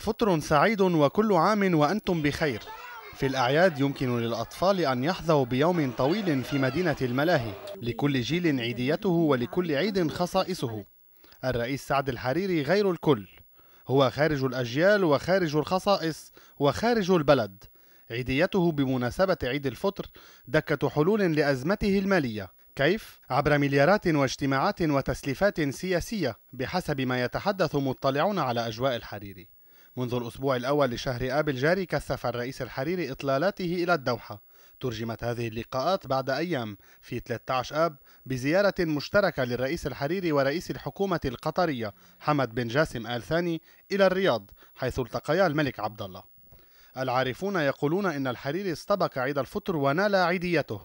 فطر سعيد وكل عام وأنتم بخير في الأعياد يمكن للأطفال أن يحظوا بيوم طويل في مدينة الملاهي لكل جيل عيديته ولكل عيد خصائصه الرئيس سعد الحريري غير الكل هو خارج الأجيال وخارج الخصائص وخارج البلد عيديته بمناسبة عيد الفطر دكة حلول لأزمته المالية كيف؟ عبر مليارات واجتماعات وتسليفات سياسية بحسب ما يتحدث مطلعون على أجواء الحريري منذ الأسبوع الأول لشهر آب الجاري كثف الرئيس الحريري إطلالاته إلى الدوحة ترجمت هذه اللقاءات بعد أيام في 13 آب بزيارة مشتركة للرئيس الحريري ورئيس الحكومة القطرية حمد بن جاسم آل ثاني إلى الرياض حيث التقيا الملك عبد الله العارفون يقولون إن الحريري استبق عيد الفطر ونال عيديته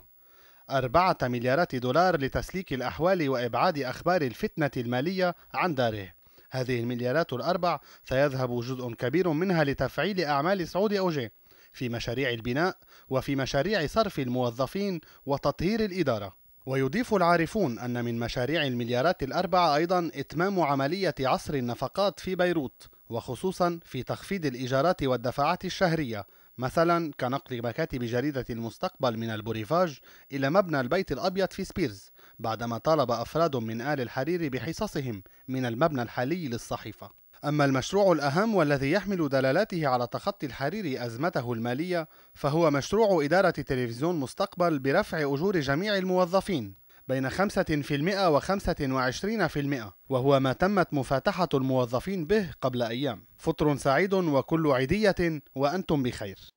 أربعة مليارات دولار لتسليك الأحوال وإبعاد أخبار الفتنة المالية عن داره هذه المليارات الأربع سيذهب جزء كبير منها لتفعيل أعمال سعود أوجيه في مشاريع البناء وفي مشاريع صرف الموظفين وتطهير الإدارة ويضيف العارفون أن من مشاريع المليارات الأربعة أيضا إتمام عملية عصر النفقات في بيروت وخصوصا في تخفيض الإيجارات والدفعات الشهرية مثلا كنقل مكاتب جريدة المستقبل من البوريفاج إلى مبنى البيت الأبيض في سبيرز بعدما طالب أفراد من آل الحرير بحصصهم من المبنى الحالي للصحيفة أما المشروع الأهم والذي يحمل دلالاته على تخطي الحرير أزمته المالية فهو مشروع إدارة تلفزيون مستقبل برفع أجور جميع الموظفين بين 5% و 25% وهو ما تمت مفاتحة الموظفين به قبل أيام فطر سعيد وكل عيدية وأنتم بخير